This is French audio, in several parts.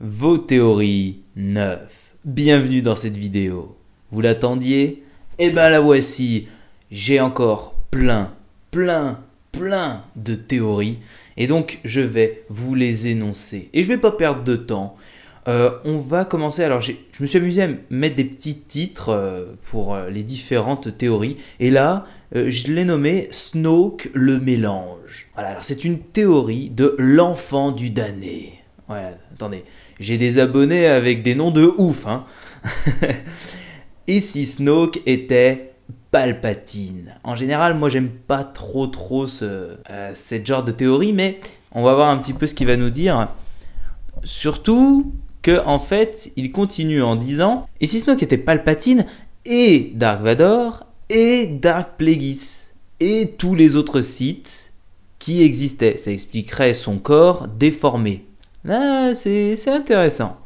Vos théories 9. Bienvenue dans cette vidéo. Vous l'attendiez Eh ben la voici. J'ai encore plein, plein, plein de théories. Et donc je vais vous les énoncer. Et je vais pas perdre de temps. Euh, on va commencer. Alors je me suis amusé à mettre des petits titres euh, pour euh, les différentes théories. Et là, je l'ai nommé Snoke le mélange. Voilà, alors c'est une théorie de l'enfant du damné. Ouais, attendez, j'ai des abonnés avec des noms de ouf, hein. Et si Snoke était Palpatine En général, moi j'aime pas trop trop ce, euh, genre de théorie, mais on va voir un petit peu ce qu'il va nous dire. Surtout que en fait, il continue en disant Et si Snoke était Palpatine et Dark Vador et Dark Plagueis et tous les autres sites qui existaient Ça expliquerait son corps déformé. Ah, c'est intéressant.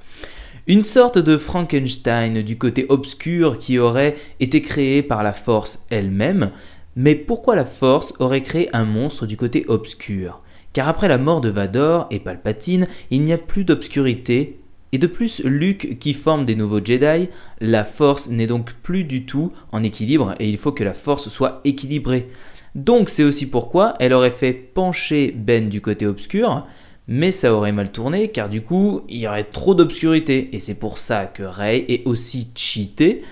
Une sorte de Frankenstein du côté obscur qui aurait été créé par la force elle-même. Mais pourquoi la force aurait créé un monstre du côté obscur Car après la mort de Vador et Palpatine, il n'y a plus d'obscurité. Et de plus, Luke qui forme des nouveaux Jedi, la force n'est donc plus du tout en équilibre et il faut que la force soit équilibrée. Donc c'est aussi pourquoi elle aurait fait pencher Ben du côté obscur, mais ça aurait mal tourné car du coup il y aurait trop d'obscurité et c'est pour ça que Rey est aussi cheaté.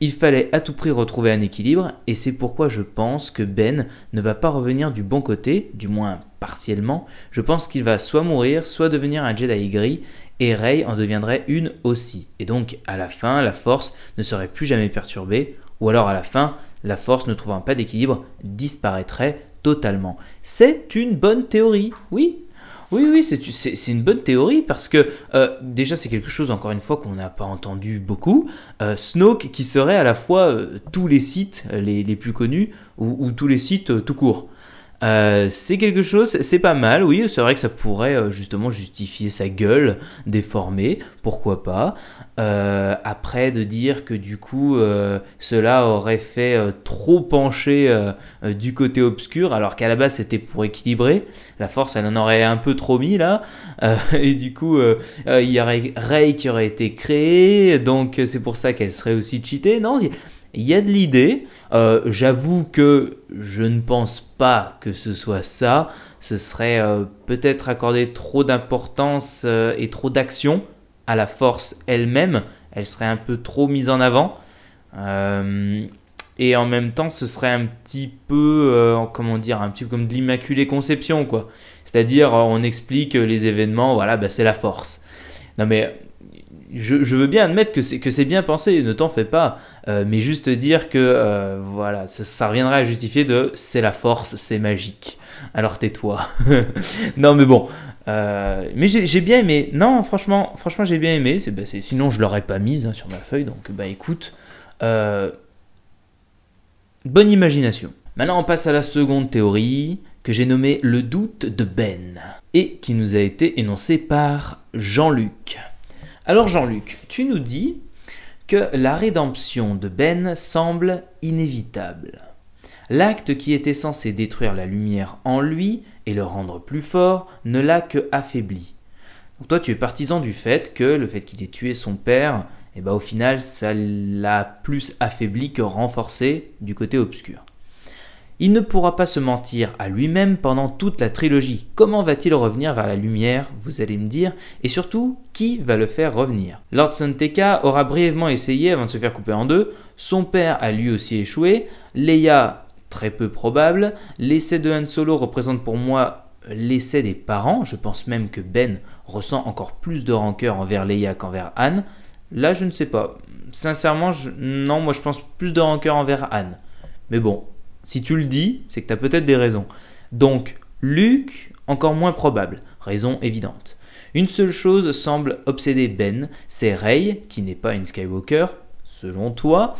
Il fallait à tout prix retrouver un équilibre et c'est pourquoi je pense que Ben ne va pas revenir du bon côté, du moins partiellement. Je pense qu'il va soit mourir, soit devenir un Jedi gris et Rey en deviendrait une aussi. Et donc à la fin, la force ne serait plus jamais perturbée ou alors à la fin, la force ne trouvant pas d'équilibre disparaîtrait totalement. C'est une bonne théorie, oui, oui, oui, c'est une bonne théorie parce que euh, déjà c'est quelque chose encore une fois qu'on n'a pas entendu beaucoup. Euh, Snoke qui serait à la fois euh, tous les sites les, plus connus ou, ou, tous les sites tout court. Euh, c'est quelque chose, c'est pas mal, oui, c'est vrai que ça pourrait euh, justement justifier sa gueule déformée, pourquoi pas. Euh, après, de dire que du coup, cela aurait fait trop pencher du côté obscur, alors qu'à la base c'était pour équilibrer, la force elle en aurait un peu trop mis là, et du coup, il y aurait Ray qui aurait été créé, donc c'est pour ça qu'elle serait aussi cheatée, non il y a de l'idée. Euh, j'avoue que je ne pense pas que ce soit ça. Ce serait euh, peut-être accorder trop d'importance euh, et trop d'action à la force elle-même. Elle serait un peu trop mise en avant. et en même temps, ce serait un petit peu, comment dire, un petit peu comme de l'immaculée conception, quoi. C'est-à-dire, on explique les événements, voilà, bah, c'est la force. Non mais je, veux bien admettre que c'est, que c'est bien pensé, ne t'en fais pas, euh, mais juste dire que euh, voilà, ça, reviendrait à justifier de c'est la force, c'est magique. Alors tais-toi. non mais bon, euh, mais j'ai, bien aimé. Non, franchement, franchement j'ai bien aimé. C'est, bah, sinon je l'aurais pas mise hein, sur ma feuille, donc bah écoute, bonne imagination. Maintenant on passe à la seconde théorie que j'ai nommée le doute de Ben et qui nous a été énoncée par Jean-Luc. Alors Jean-Luc, tu nous dis que la rédemption de Ben semble inévitable. L'acte qui était censé détruire la lumière en lui et le rendre plus fort ne l'a que affaibli. Donc toi tu es partisan du fait que le fait qu'il ait tué son père, eh ben, au final ça l'a plus affaibli que renforcé du côté obscur. Il ne pourra pas se mentir à lui-même pendant toute la trilogie. Comment va-t-il revenir vers la lumière, vous allez me dire, et surtout, qui va le faire revenir Lord Santeca aura brièvement essayé avant de se faire couper en deux, son père a lui aussi échoué, Leia, très peu probable, l'essai de Han Solo représente pour moi l'essai des parents, je pense même que Ben ressent encore plus de rancœur envers Leia qu'envers Anne. Là, je ne sais pas. Sincèrement, non, moi je pense plus de rancœur envers Anne. Mais bon, si tu le dis, c'est que tu as peut-être des raisons. Donc, Luc, encore moins probable, raison évidente. Une seule chose semble obséder Ben, c'est Rey, qui n'est pas une Skywalker, selon toi.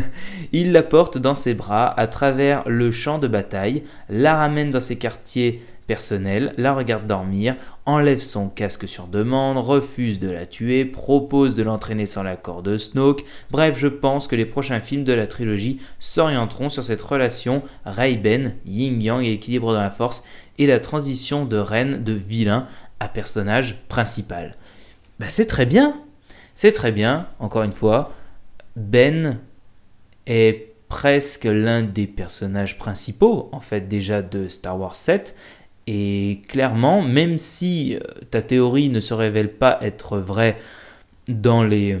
Il la porte dans ses bras à travers le champ de bataille, la ramène dans ses quartiers personnel la regarde dormir, enlève son casque sur demande, refuse de la tuer, propose de l'entraîner sans l'accord de Snoke. Bref, je pense que les prochains films de la trilogie s'orienteront sur cette relation Ray-Ben, ying yang et équilibre dans la force et la transition de reine de vilain à personnage principal. Bah c'est très bien. C'est très bien, encore une fois. Ben est presque l'un des personnages principaux en fait déjà de Star Wars 7 et clairement, même si euh, ta théorie ne se révèle pas être vraie dans les,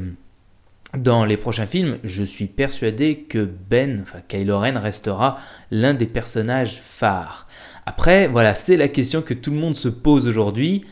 dans les prochains films, je suis persuadé que Ben, enfin Kylo Ren, restera l'un des personnages phares. Après, voilà, c'est la question que tout le monde se pose aujourd'hui.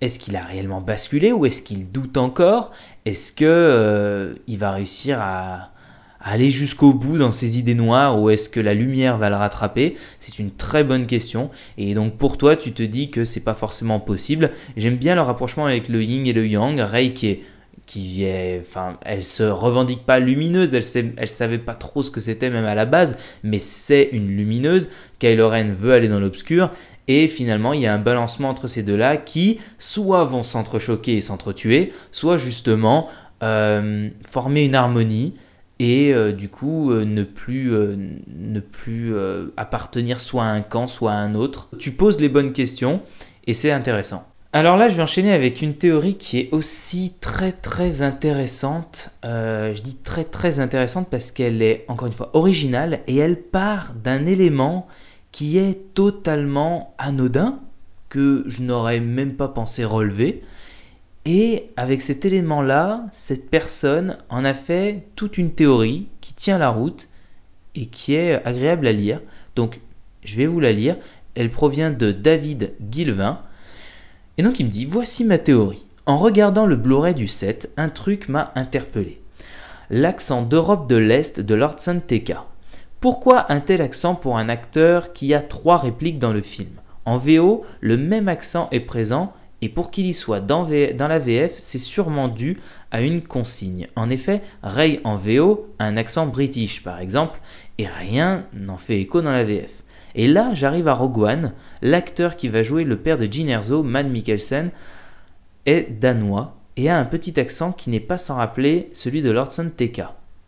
Est-ce qu'il a réellement basculé ou est-ce qu'il doute encore Est-ce que euh, il va réussir à, aller jusqu'au bout dans ses idées noires ou est-ce que la lumière va le rattraper C'est une très bonne question. Et donc pour toi, tu te dis que c'est pas forcément possible. J'aime bien le rapprochement avec le yin et le yang. Rei qui est enfin, elle se revendique pas lumineuse, elle, ne savait pas trop ce que c'était même à la base, mais c'est une lumineuse. Kylo Ren veut aller dans l'obscur et finalement il y a un balancement entre ces deux-là qui soit vont s'entrechoquer et s'entretuer, soit justement euh, former une harmonie et euh, du coup euh, ne plus, euh, ne plus appartenir soit à un camp, soit à un autre. Tu poses les bonnes questions et c'est intéressant. Alors là, je vais enchaîner avec une théorie qui est aussi très très intéressante. je dis très très intéressante parce qu'elle est encore une fois originale et elle part d'un élément qui est totalement anodin que je n'aurais même pas pensé relever et avec cet élément-là, cette personne en a fait toute une théorie qui tient la route et qui est agréable à lire. Donc, je vais vous la lire. Elle provient de David Guilvin. Et donc, il me dit Voici ma théorie. En regardant le Blu-ray du set, un truc m'a interpellé. L'accent d'Europe de l'Est de Lord Santeca. Pourquoi un tel accent pour un acteur qui a trois répliques dans le film En VO, le même accent est présent, et pour qu'il y soit dans, la VF, c'est sûrement dû à une consigne. En effet, Ray en VO a un accent british par exemple, et rien n'en fait écho dans la VF. Et là, j'arrive à Rogue l'acteur qui va jouer le père de Gin Mad Mad Mikkelsen, est danois et a un petit accent qui n'est pas sans rappeler celui de Lordson TK.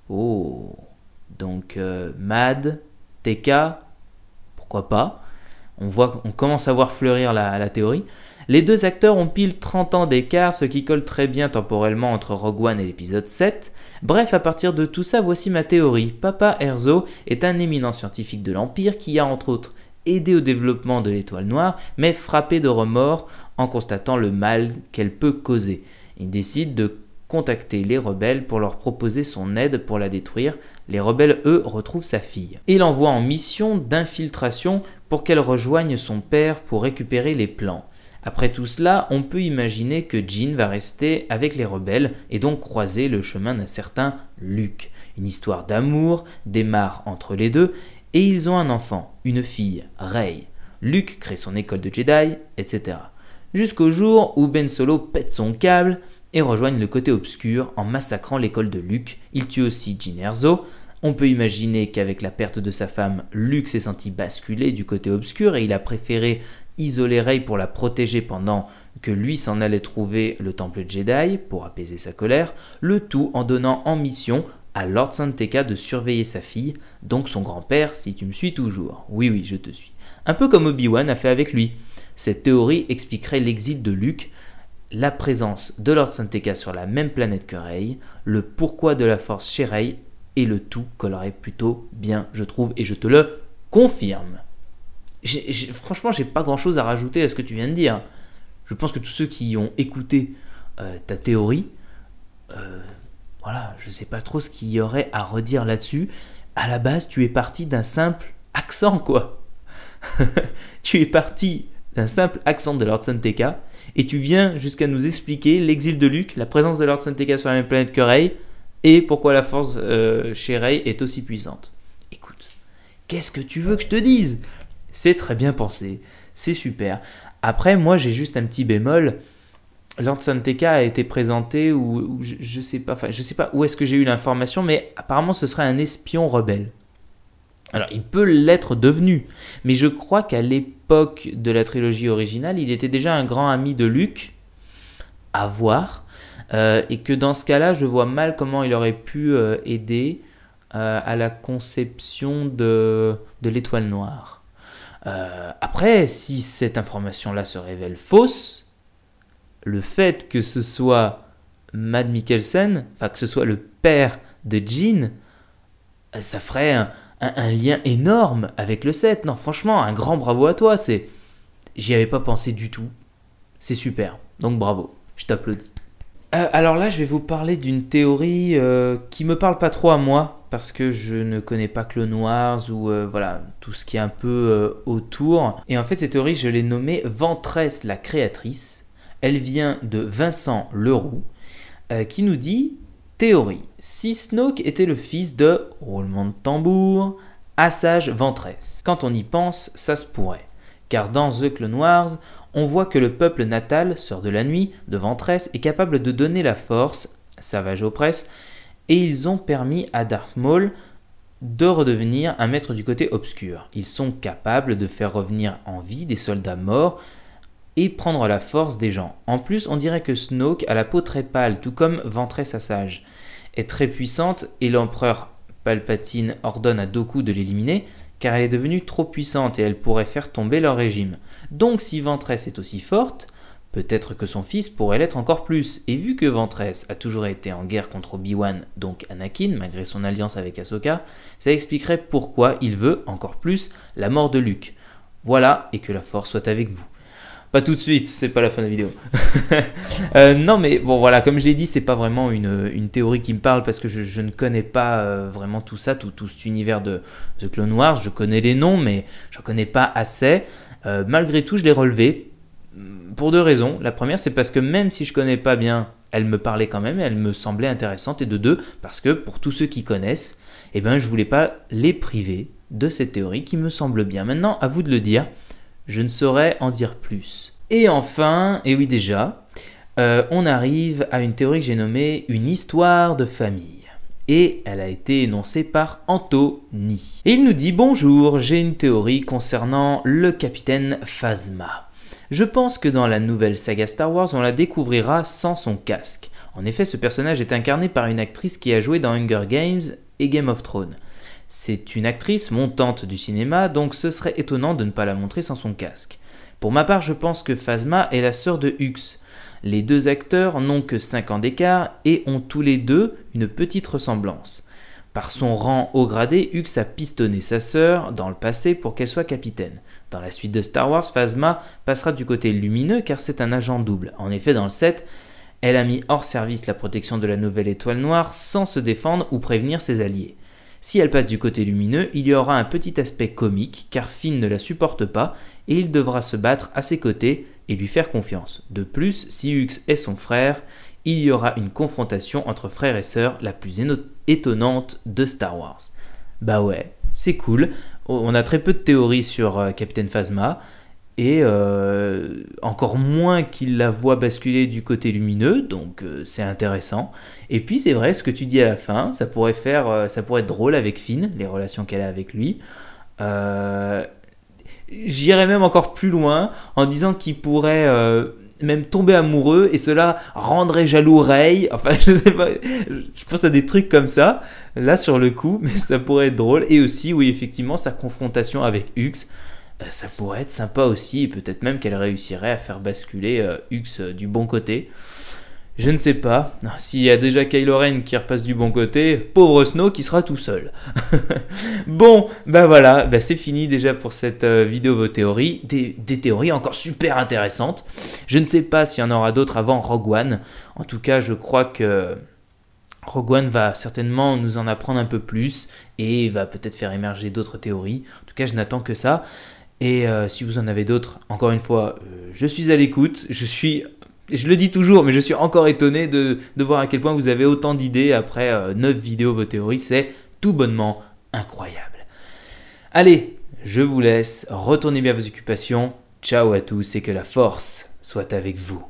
Oh, donc euh, Mad, Teka, pourquoi pas on, commence à voir fleurir la théorie. Les deux acteurs ont pile 30 ans d'écart, ce qui colle très bien temporellement entre Rogue One et l'épisode 7. Bref, à partir de tout ça, voici ma théorie. Papa Erzo est un éminent scientifique de l'Empire qui a entre autres aidé au développement de l'étoile noire, mais frappé de remords en constatant le mal qu'elle peut causer. Il décide de contacter les rebelles pour leur proposer son aide pour la détruire. Les rebelles, eux, retrouvent sa fille. Il l'envoie en mission d'infiltration pour qu'elle rejoigne son père pour récupérer les plans. Après tout cela, on peut imaginer que Jean va rester avec les rebelles et donc croiser le chemin d'un certain Luke. Une histoire d'amour démarre entre les deux et ils ont un enfant, une fille, Rey. Luke crée son école de Jedi, etc. Jusqu'au jour où Ben Solo pète son câble et rejoigne le côté obscur en massacrant l'école de Luke. Il tue aussi Jean Erzo On peut imaginer qu'avec la perte de sa femme, Luke s'est senti basculer du côté obscur et il a préféré isoler Rey pour la protéger pendant que lui s'en allait trouver le temple Jedi pour apaiser sa colère, le tout en donnant en mission à Lord Santeka de surveiller sa fille, donc son grand-père si tu me suis toujours. Oui oui, je te suis. Un peu comme Obi-Wan a fait avec lui. Cette théorie expliquerait l'exil de Luke, la présence de Lord Santeka sur la même planète que Rey, le pourquoi de la force chez Rey, et le tout collerait plutôt bien, je trouve, et je te le confirme. Franchement, je franchement, j'ai pas grand chose à rajouter à ce que tu viens de dire. Je pense que tous ceux qui ont écouté euh, ta théorie, euh, voilà, je sais pas trop ce qu'il y aurait à redire là-dessus. À la base, tu es parti d'un simple accent, quoi. tu es parti d'un simple accent de Lord Santeca et tu viens jusqu'à nous expliquer l'exil de Luke, la présence de Lord Santeca sur la même planète que Rey et pourquoi la force euh, chez Rey est aussi puissante. Écoute, qu'est-ce que tu veux que je te dise c'est très bien pensé, c'est super. Après, moi, j'ai juste un petit bémol. Santeca a été présenté, ou, je, ne sais pas, enfin, je sais pas où est-ce que j'ai eu l'information, mais apparemment, ce serait un espion rebelle. Alors, il peut l'être devenu, mais je crois qu'à l'époque de la trilogie originale, il était déjà un grand ami de Luke, à voir, euh, et que dans ce cas-là, je vois mal comment il aurait pu euh, aider euh, à la conception de l'étoile noire. Euh, après, si cette information-là se révèle fausse, le fait que ce soit Mad Mikkelsen, enfin que ce soit le père de Jean, euh, ça ferait un, lien énorme avec le 7. Non, franchement, un grand bravo à toi. C'est, j'y avais pas pensé du tout. C'est super. Donc bravo. Je t'applaudis. Euh, alors là, je vais vous parler d'une théorie qui me parle pas trop à moi, parce que je ne connais pas Clone ou euh, voilà tout ce qui est un peu euh, autour. Et en fait, cette théorie, je l'ai nommée Ventresse, la créatrice. Elle vient de Vincent Leroux euh, qui nous dit Théorie, si Snoke était le fils de roulement de tambour, Assage Ventresse, Quand on y pense, ça se pourrait. Car dans The Clone on voit que le peuple natal, sœur de la nuit, de Ventresse, est capable de donner la force, savage oppresse, et ils ont permis à Dark Maul de redevenir un maître du côté obscur. Ils sont capables de faire revenir en vie des soldats morts et prendre la force des gens. En plus, on dirait que Snoke a la peau très pâle, tout comme Ventress Sage, est très puissante et l'empereur Palpatine ordonne à Doku de l'éliminer car elle est devenue trop puissante et elle pourrait faire tomber leur régime. Donc si Ventress est aussi forte, Peut-être que son fils pourrait l'être encore plus, et vu que Ventress a toujours été en guerre contre Obi-Wan, donc Anakin, malgré son alliance avec Ahsoka, ça expliquerait pourquoi il veut, encore plus, la mort de Luke. Voilà, et que la force soit avec vous. Pas tout de suite, c'est pas la fin de la vidéo. Euh, non, mais bon, voilà, comme je l'ai dit, c'est pas vraiment une, théorie qui me parle parce que je, ne connais pas euh, vraiment tout ça, tout, cet univers de The Clone Wars. Je connais les noms, mais je connais pas assez. Euh, malgré tout, je l'ai relevé pour deux raisons. La première, c'est parce que même si je connais pas bien, elle me parlait quand même, elle me semblait intéressante. Et de deux, parce que pour tous ceux qui connaissent, eh ben, je voulais pas les priver de cette théorie qui me semble bien. Maintenant, à vous de le dire. Je ne saurais en dire plus. Et enfin, et oui déjà, euh, on arrive à une théorie que j'ai nommée une histoire de famille et elle a été énoncée par Anthony. Et il nous dit Bonjour, j'ai une théorie concernant le capitaine Phasma. Je pense que dans la nouvelle saga Star Wars, on la découvrira sans son casque. En effet, ce personnage est incarné par une actrice qui a joué dans Hunger Games et Game of Thrones. C'est une actrice montante du cinéma, donc ce serait étonnant de ne pas la montrer sans son casque. Pour ma part, je pense que Phasma est la sœur de Hux. Les deux acteurs n'ont que 5 ans d'écart et ont tous les deux une petite ressemblance. Par son rang haut gradé, Hux a pistonné sa sœur dans le passé pour qu'elle soit capitaine. Dans la suite de Star Wars, Phasma passera du côté lumineux car c'est un agent double. En effet, dans le set, elle a mis hors service la protection de la nouvelle étoile noire sans se défendre ou prévenir ses alliés. Si elle passe du côté lumineux, il y aura un petit aspect comique car Finn ne la supporte pas et il devra se battre à ses côtés et lui faire confiance. De plus, si Hux est son frère, il y aura une confrontation entre frère et sœur la plus étonnante de Star Wars. Bah ouais, c'est cool, on a très peu de théories sur euh, Capitaine Phasma et euh, encore moins qu'il la voit basculer du côté lumineux, donc euh, c'est intéressant. Et puis c'est vrai, ce que tu dis à la fin, ça pourrait faire, ça pourrait être drôle avec Finn, les relations qu'elle a avec lui. J'irais même encore plus loin en disant qu'il pourrait même tomber amoureux et cela rendrait jaloux Rey Enfin, je sais pas, je pense à des trucs comme ça, là sur le coup, mais ça pourrait être drôle. Et aussi, oui, effectivement, sa confrontation avec Hux, euh, ça pourrait être sympa aussi, et peut-être même qu'elle réussirait à faire basculer euh, Hux euh, du bon côté. Je ne sais pas. Ah, s'il y a déjà Kylo Ren qui repasse du bon côté, pauvre Snow qui sera tout seul. bon, ben voilà, bah, c'est fini déjà pour cette euh, vidéo vos théories. Des, théories encore super intéressantes. Je ne sais pas s'il y en aura d'autres avant Rogue One. En tout cas, je crois que Rogue One va certainement nous en apprendre un peu plus et va peut-être faire émerger d'autres théories. En tout cas, je n'attends que ça. Et euh, si vous en avez d'autres, encore une fois, euh, je suis à l'écoute. Je suis je le dis toujours, mais je suis encore étonné de, voir à quel point vous avez autant d'idées après 9 euh, vidéos vos théories. C'est tout bonnement incroyable. Allez, je vous laisse. Retournez bien à vos occupations. Ciao à tous et que la force soit avec vous.